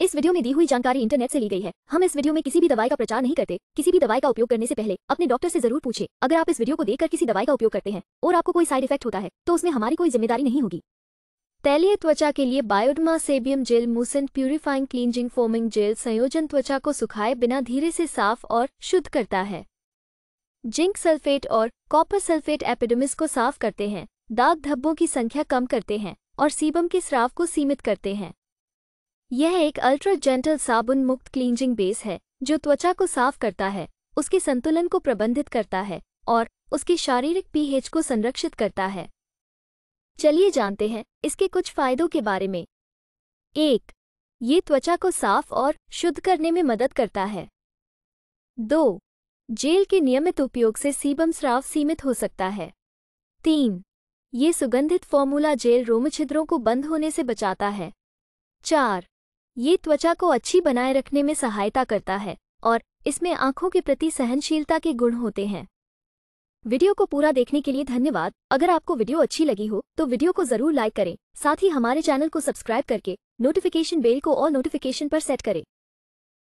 इस वीडियो में दी हुई जानकारी इंटरनेट से ली गई है हम इस वीडियो में किसी भी दवाई का प्रचार नहीं करते किसी भी दवाई का उपयोग करने से पहले अपने डॉक्टर से जरूर पूछे अगर आप इस वीडियो को देखकर किसी दवाई का उपयोग करते हैं और आपको कोई साइड इफेक्ट होता है तो उसमें हमारी कोई जिम्मेदारी नहीं होगी तैलीय त्वचा के लिए बायोडमा सेबियम जेल मूसन प्यूरिफाइंग क्लींजिंग फोमिंग जेल संयोजन त्वचा को सुखाए बिना धीरे से साफ और शुद्ध करता है जिंक सल्फेट और कॉपर सल्फेट एपिडमिस को साफ करते हैं दाग धब्बों की संख्या कम करते हैं और सीबम के स्राव को सीमित करते हैं यह एक अल्ट्रा जेंटल साबुन मुक्त क्लींजिंग बेस है जो त्वचा को साफ करता है उसके संतुलन को प्रबंधित करता है और उसके शारीरिक पीएच को संरक्षित करता है चलिए जानते हैं इसके कुछ फायदों के बारे में एक ये त्वचा को साफ और शुद्ध करने में मदद करता है दो जेल के नियमित उपयोग से सीबम स्राव सीमित हो सकता है तीन ये सुगंधित फॉर्मूला जेल रोमछिद्रों को बंद होने से बचाता है चार ये त्वचा को अच्छी बनाए रखने में सहायता करता है और इसमें आंखों के प्रति सहनशीलता के गुण होते हैं वीडियो को पूरा देखने के लिए धन्यवाद अगर आपको वीडियो अच्छी लगी हो तो वीडियो को जरूर लाइक करें साथ ही हमारे चैनल को सब्सक्राइब करके नोटिफिकेशन बेल को और नोटिफिकेशन पर सेट करें